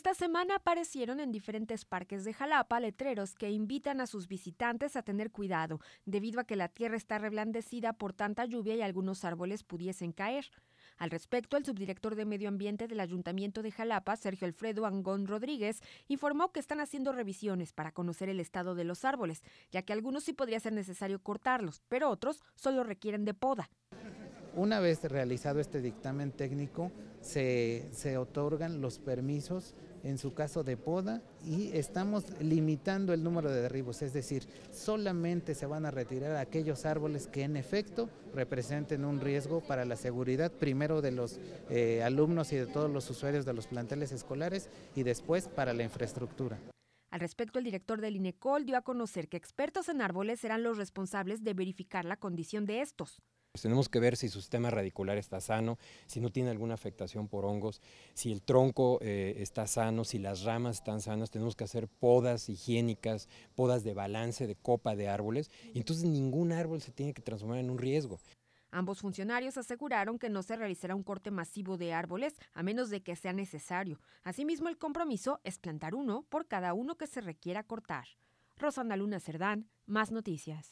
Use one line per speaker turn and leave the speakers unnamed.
Esta semana aparecieron en diferentes parques de Jalapa letreros que invitan a sus visitantes a tener cuidado, debido a que la tierra está reblandecida por tanta lluvia y algunos árboles pudiesen caer. Al respecto, el subdirector de Medio Ambiente del Ayuntamiento de Jalapa, Sergio Alfredo Angón Rodríguez, informó que están haciendo revisiones para conocer el estado de los árboles, ya que algunos sí podría ser necesario cortarlos, pero otros solo requieren de poda.
Una vez realizado este dictamen técnico, se, otorgan los permisos en su caso de poda y estamos limitando el número de derribos, es decir, solamente se van a retirar aquellos árboles que en efecto representen un riesgo para la seguridad primero de los eh, alumnos y de todos los usuarios de los planteles escolares y después para la infraestructura.
Al respecto, el director del INECOL dio a conocer que expertos en árboles serán los responsables de verificar la condición de estos.
Pues tenemos que ver si su sistema radicular está sano, si no tiene alguna afectación por hongos, si el tronco eh, está sano, si las ramas están sanas. Tenemos que hacer podas higiénicas, podas de balance, de copa de árboles. Y entonces ningún árbol se tiene que transformar en un riesgo.
Ambos funcionarios aseguraron que no se realizará un corte masivo de árboles a menos de que sea necesario. Asimismo, el compromiso es plantar uno por cada uno que se requiera cortar. Rosana Luna Cerdán, más noticias.